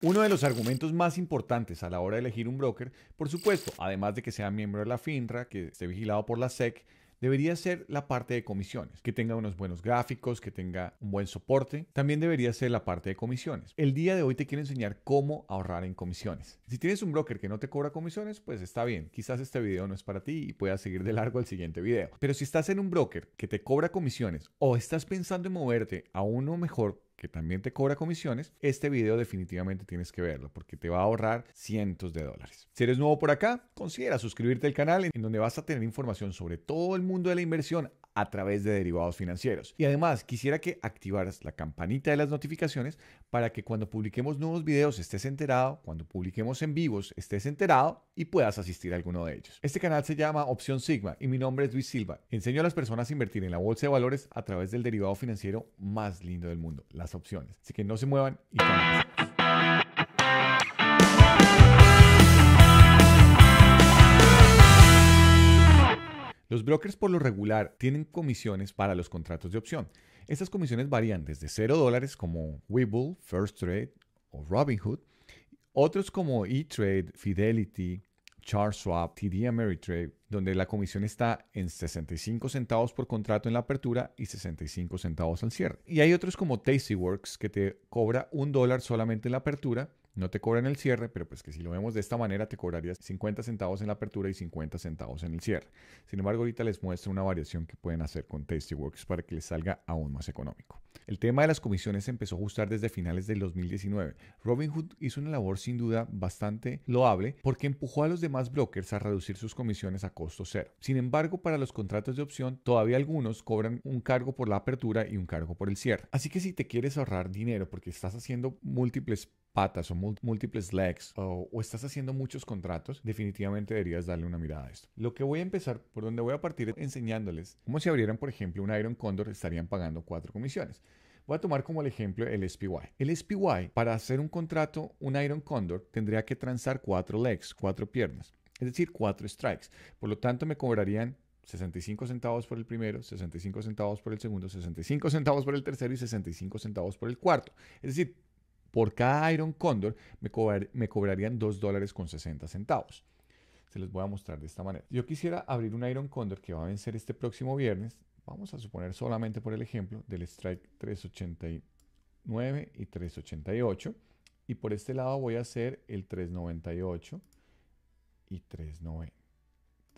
Uno de los argumentos más importantes a la hora de elegir un broker, por supuesto, además de que sea miembro de la FINRA, que esté vigilado por la SEC, debería ser la parte de comisiones, que tenga unos buenos gráficos, que tenga un buen soporte. También debería ser la parte de comisiones. El día de hoy te quiero enseñar cómo ahorrar en comisiones. Si tienes un broker que no te cobra comisiones, pues está bien, quizás este video no es para ti y puedas seguir de largo al siguiente video. Pero si estás en un broker que te cobra comisiones o estás pensando en moverte a uno mejor que también te cobra comisiones, este video definitivamente tienes que verlo porque te va a ahorrar cientos de dólares. Si eres nuevo por acá, considera suscribirte al canal en donde vas a tener información sobre todo el mundo de la inversión a través de derivados financieros. Y además, quisiera que activaras la campanita de las notificaciones para que cuando publiquemos nuevos videos estés enterado, cuando publiquemos en vivos estés enterado y puedas asistir a alguno de ellos. Este canal se llama Opción Sigma y mi nombre es Luis Silva. Enseño a las personas a invertir en la bolsa de valores a través del derivado financiero más lindo del mundo, las opciones. Así que no se muevan y Los brokers por lo regular tienen comisiones para los contratos de opción. Estas comisiones varían desde 0 dólares como Webull, First Trade o Robinhood, otros como E-Trade, Fidelity, Schwab, TD Ameritrade, donde la comisión está en 65 centavos por contrato en la apertura y 65 centavos al cierre. Y hay otros como Tastyworks que te cobra un dólar solamente en la apertura no te cobran el cierre, pero pues que si lo vemos de esta manera te cobrarías 50 centavos en la apertura y 50 centavos en el cierre. Sin embargo, ahorita les muestro una variación que pueden hacer con Tastyworks para que les salga aún más económico. El tema de las comisiones empezó a ajustar desde finales del 2019. Robinhood hizo una labor sin duda bastante loable porque empujó a los demás brokers a reducir sus comisiones a costo cero. Sin embargo, para los contratos de opción, todavía algunos cobran un cargo por la apertura y un cargo por el cierre. Así que si te quieres ahorrar dinero porque estás haciendo múltiples patas o múltiples legs o, o, estás haciendo muchos contratos, definitivamente deberías darle una mirada a esto. Lo que voy a empezar, por donde voy a partir enseñándoles como si abrieran, por ejemplo, un Iron Condor, estarían pagando cuatro comisiones. Voy a tomar como el ejemplo el SPY. El SPY, para hacer un contrato, un Iron Condor, tendría que transar cuatro legs, cuatro piernas, es decir, cuatro strikes. Por lo tanto, me cobrarían 65 centavos por el primero, 65 centavos por el segundo, 65 centavos por el tercero y 65 centavos por el cuarto. Es decir, por cada Iron Condor me, cobrarían 2 dólares con 60 centavos. Se los voy a mostrar de esta manera. Yo quisiera abrir un Iron Condor que va a vencer este próximo viernes. Vamos a suponer solamente por el ejemplo del Strike 389 y 388. Y por este lado voy a hacer el 398 y 399.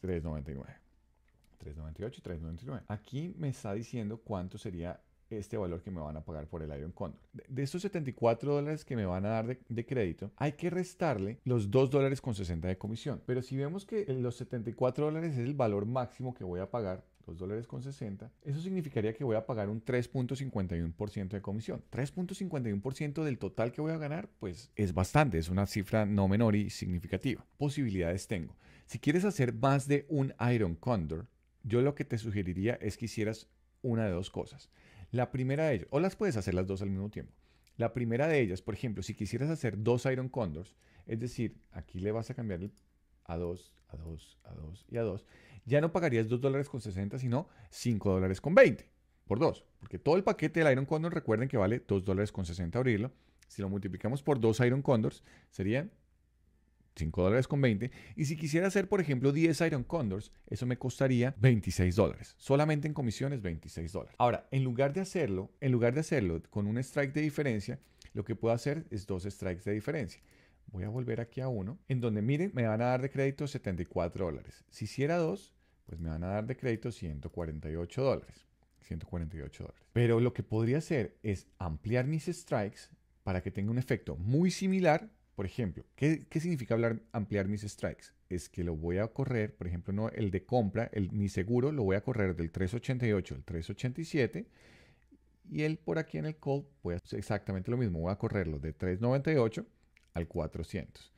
398 y 399. Aquí me está diciendo cuánto sería este valor que me van a pagar por el Iron Condor. De, estos 74 dólares que me van a dar de, crédito, hay que restarle los 2 dólares con 60 de comisión. Pero si vemos que los 74 dólares es el valor máximo que voy a pagar, los dólares con 60, eso significaría que voy a pagar un 3.51% de comisión. 3.51% del total que voy a ganar, pues es bastante, es una cifra no menor y significativa. Posibilidades tengo. Si quieres hacer más de un Iron Condor, yo lo que te sugeriría es que hicieras una de dos cosas. La primera de ellas, o las puedes hacer las dos al mismo tiempo. La primera de ellas, por ejemplo, si quisieras hacer dos Iron Condors, es decir, aquí le vas a cambiar a 2, a 2, a 2 y a 2, ya no pagarías 2 dólares con 60, sino 5 dólares con 20 por 2. Porque todo el paquete del Iron Condor, recuerden que vale 2 dólares con 60 abrirlo. Si lo multiplicamos por dos Iron Condors, serían 5 dólares con 20. Y si quisiera hacer, por ejemplo, 10 Iron Condors, eso me costaría 26 dólares. Solamente en comisiones 26 dólares. Ahora, en lugar de hacerlo, en lugar de hacerlo con un strike de diferencia, lo que puedo hacer es dos strikes de diferencia. Voy a volver aquí a uno, en donde miren, me van a dar de crédito 74 dólares. Si hiciera dos, pues me van a dar de crédito 148 dólares. 148 dólares. Pero lo que podría hacer es ampliar mis strikes para que tenga un efecto muy similar por ejemplo, ¿qué, significa ampliar mis strikes? Es que lo voy a correr, por ejemplo, no el de compra, el, mi seguro lo voy a correr del 388 al 387 y el por aquí en el call, hacer exactamente lo mismo, voy a correrlo de 398 al 400.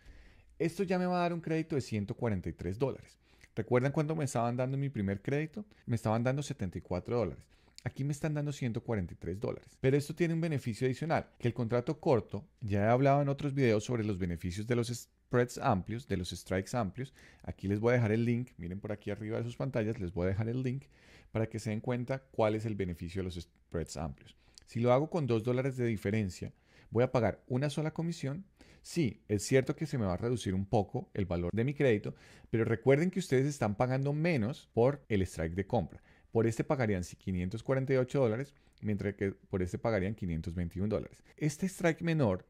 Esto ya me va a dar un crédito de 143 dólares. ¿Recuerdan cuando me estaban dando mi primer crédito? Me estaban dando 74 dólares. Aquí me están dando 143 dólares. Pero esto tiene un beneficio adicional, que el contrato corto, ya he hablado en otros videos sobre los beneficios de los spreads amplios, de los strikes amplios. Aquí les voy a dejar el link, miren por aquí arriba de sus pantallas, les voy a dejar el link para que se den cuenta cuál es el beneficio de los spreads amplios. Si lo hago con 2 dólares de diferencia, voy a pagar una sola comisión. Sí, es cierto que se me va a reducir un poco el valor de mi crédito, pero recuerden que ustedes están pagando menos por el strike de compra. Por este pagarían 548 dólares, mientras que por este pagarían 521 dólares. Este strike menor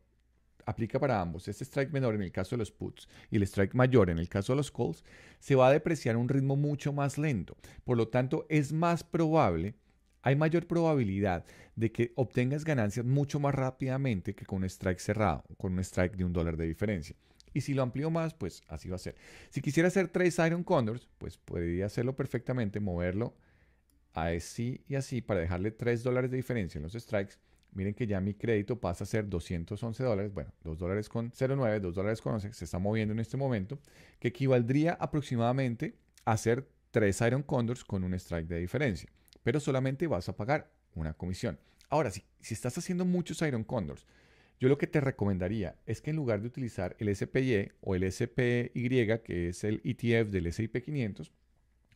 aplica para ambos. Este strike menor en el caso de los puts y el strike mayor en el caso de los calls se va a depreciar a un ritmo mucho más lento. Por lo tanto, es más probable hay mayor probabilidad de que obtengas ganancias mucho más rápidamente que con un strike cerrado, con un strike de un dólar de diferencia. Y si lo amplío más, pues así va a ser. Si quisiera hacer tres Iron Condors, pues podría hacerlo perfectamente, moverlo así y así para dejarle 3 dólares de diferencia en los strikes, miren que ya mi crédito pasa a ser 211 dólares, bueno, 2 dólares con 0,9, 2 dólares con 11, se está moviendo en este momento, que equivaldría aproximadamente a hacer 3 Iron Condors con un strike de diferencia, pero solamente vas a pagar una comisión. Ahora, si, si estás haciendo muchos Iron Condors, yo lo que te recomendaría es que en lugar de utilizar el SPY o el SPY, que es el ETF del SIP 500,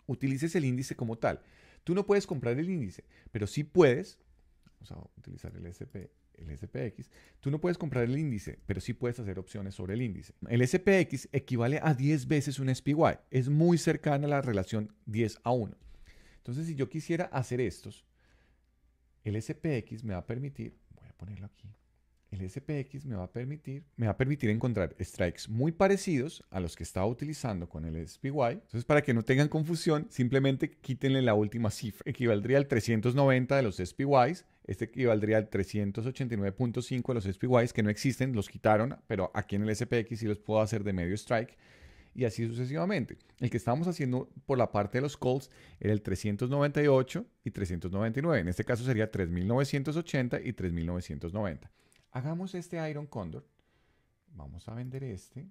utilices el índice como tal. Tú no puedes comprar el índice, pero sí puedes, vamos a utilizar el SP, el SPX, tú no puedes comprar el índice, pero sí puedes hacer opciones sobre el índice. El SPX equivale a 10 veces un SPY, es muy cercana a la relación 10 a 1. Entonces, si yo quisiera hacer estos, el SPX me va a permitir, voy a ponerlo aquí, el SPX me va a permitir, encontrar strikes muy parecidos a los que estaba utilizando con el SPY. Entonces, para que no tengan confusión, simplemente quítenle la última cifra. Equivaldría al 390 de los SPYs. Este equivaldría al 389.5 de los SPYs que no existen, los quitaron, pero aquí en el SPX sí los puedo hacer de medio strike y así sucesivamente. El que estábamos haciendo por la parte de los calls era el 398 y 399. En este caso sería 3980 y 3990. Hagamos este Iron Condor. Vamos a vender este.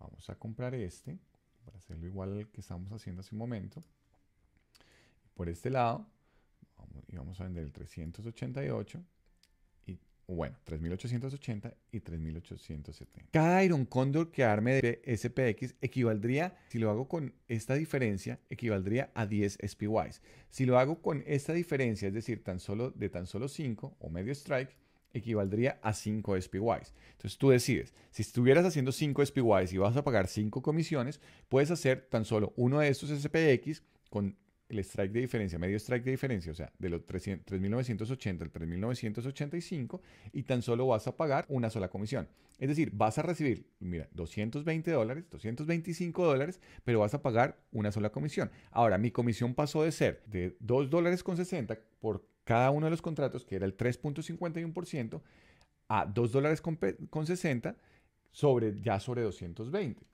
Vamos a comprar este. Para hacerlo igual al que estamos haciendo hace un momento. Por este lado. y vamos a vender el 388. Y, bueno, 3880 y 3870. Cada Iron Condor que arme de SPX equivaldría, si lo hago con esta diferencia, equivaldría a 10 SPYs. Si lo hago con esta diferencia, es decir, tan solo, de tan solo 5 o medio strike, equivaldría a 5 SPYs. Entonces tú decides, si estuvieras haciendo 5 SPYs y vas a pagar 5 comisiones, puedes hacer tan solo uno de estos SPX con el strike de diferencia, medio strike de diferencia, o sea, de los 3.980 al 3.985 y tan solo vas a pagar una sola comisión. Es decir, vas a recibir, mira, 220 dólares, 225 dólares, pero vas a pagar una sola comisión. Ahora, mi comisión pasó de ser de 2 dólares con 60 por cada uno de los contratos, que era el 3.51%, a 2 dólares con, 60 sobre, ya sobre 220,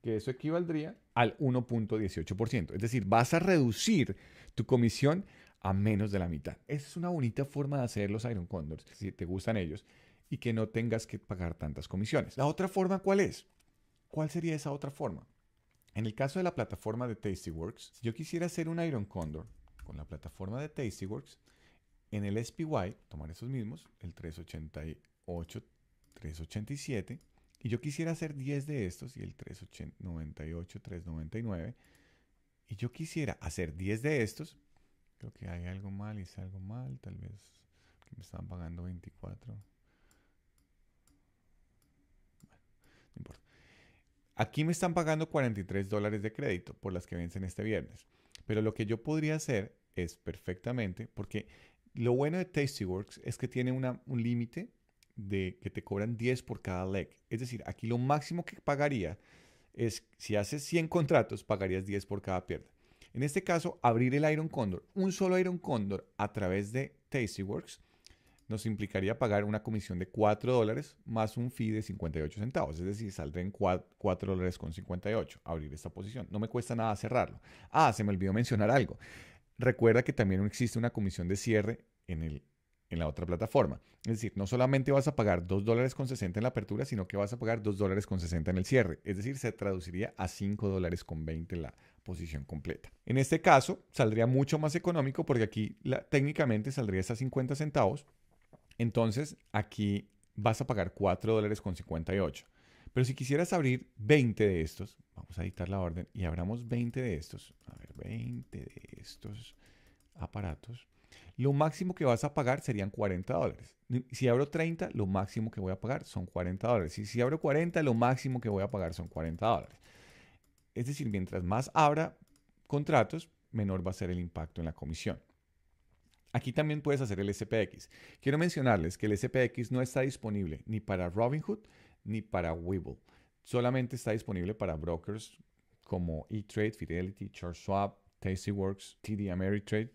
que eso equivaldría al 1.18%. Es decir, vas a reducir tu comisión a menos de la mitad. Esa es una bonita forma de hacer los Iron Condors, si te gustan ellos, y que no tengas que pagar tantas comisiones. ¿La otra forma cuál es? ¿Cuál sería esa otra forma? En el caso de la plataforma de Tastyworks, si yo quisiera hacer un Iron Condor con la plataforma de Tastyworks, en el SPY, tomar esos mismos, el 388, 387, y yo quisiera hacer 10 de estos, y el 398, 399, y yo quisiera hacer 10 de estos, creo que hay algo mal, hice algo mal, tal vez me estaban pagando 24. Bueno, no importa. Aquí me están pagando 43 dólares de crédito por las que vencen este viernes. Pero lo que yo podría hacer es perfectamente, porque lo bueno de Tastyworks es que tiene un límite de que te cobran 10 por cada leg. Es decir, aquí lo máximo que pagaría es, si haces 100 contratos, pagarías 10 por cada pierda. En este caso, abrir el Iron Condor, un solo Iron Condor a través de Tastyworks, nos implicaría pagar una comisión de 4 dólares más un fee de 58 centavos. Es decir, saldré en 4 dólares con 58 abrir esta posición. No me cuesta nada cerrarlo. Ah, se me olvidó mencionar algo. Recuerda que también existe una comisión de cierre en, el, en la otra plataforma. Es decir, no solamente vas a pagar $2.60 dólares con en la apertura, sino que vas a pagar $2.60 dólares con en el cierre. Es decir, se traduciría a $5.20 dólares con la posición completa. En este caso, saldría mucho más económico porque aquí técnicamente saldría hasta 50 centavos. Entonces, aquí vas a pagar $4.58. dólares con pero si quisieras abrir 20 de estos, vamos a editar la orden y abramos 20 de estos, a ver, 20 de estos aparatos, lo máximo que vas a pagar serían 40 dólares. Si abro 30, lo máximo que voy a pagar son 40 dólares. Y si abro 40, lo máximo que voy a pagar son 40 dólares. Es decir, mientras más abra contratos, menor va a ser el impacto en la comisión. Aquí también puedes hacer el SPX. Quiero mencionarles que el SPX no está disponible ni para Robinhood ni para Webull. Solamente está disponible para brokers como E-Trade, Fidelity, Charles Tastyworks, TD Ameritrade,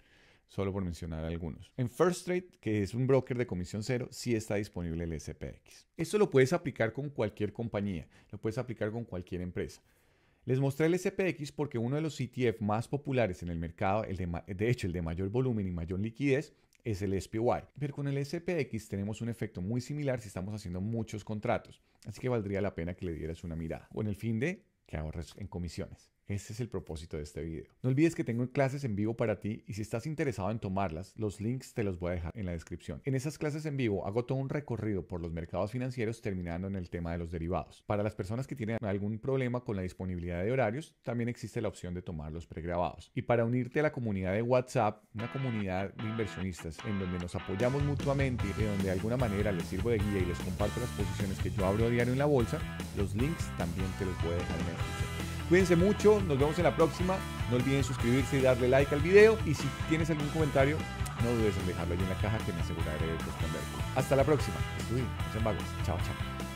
solo por mencionar algunos. En First Trade, que es un broker de comisión cero, sí está disponible el SPX. Esto lo puedes aplicar con cualquier compañía, lo puedes aplicar con cualquier empresa. Les mostré el SPX porque uno de los ETF más populares en el mercado, de, de hecho el de mayor volumen y mayor liquidez, es el SPY. Pero con el SPX tenemos un efecto muy similar si estamos haciendo muchos contratos, así que valdría la pena que le dieras una mirada o en el fin de que ahorres en comisiones. Ese es el propósito de este video. No olvides que tengo clases en vivo para ti y si estás interesado en tomarlas, los links te los voy a dejar en la descripción. En esas clases en vivo hago todo un recorrido por los mercados financieros terminando en el tema de los derivados. Para las personas que tienen algún problema con la disponibilidad de horarios, también existe la opción de tomar los pregrabados. Y para unirte a la comunidad de WhatsApp, una comunidad de inversionistas en donde nos apoyamos mutuamente y donde de alguna manera les sirvo de guía y les comparto las posiciones que yo abro diario en la bolsa, los links también te los voy a dejar en la descripción. Cuídense mucho, nos vemos en la próxima. No olviden suscribirse y darle like al video. Y si tienes algún comentario, no dudes en dejarlo ahí en la caja que me aseguraré de responder. Hasta la próxima. Estudien, no sean Chao, chao.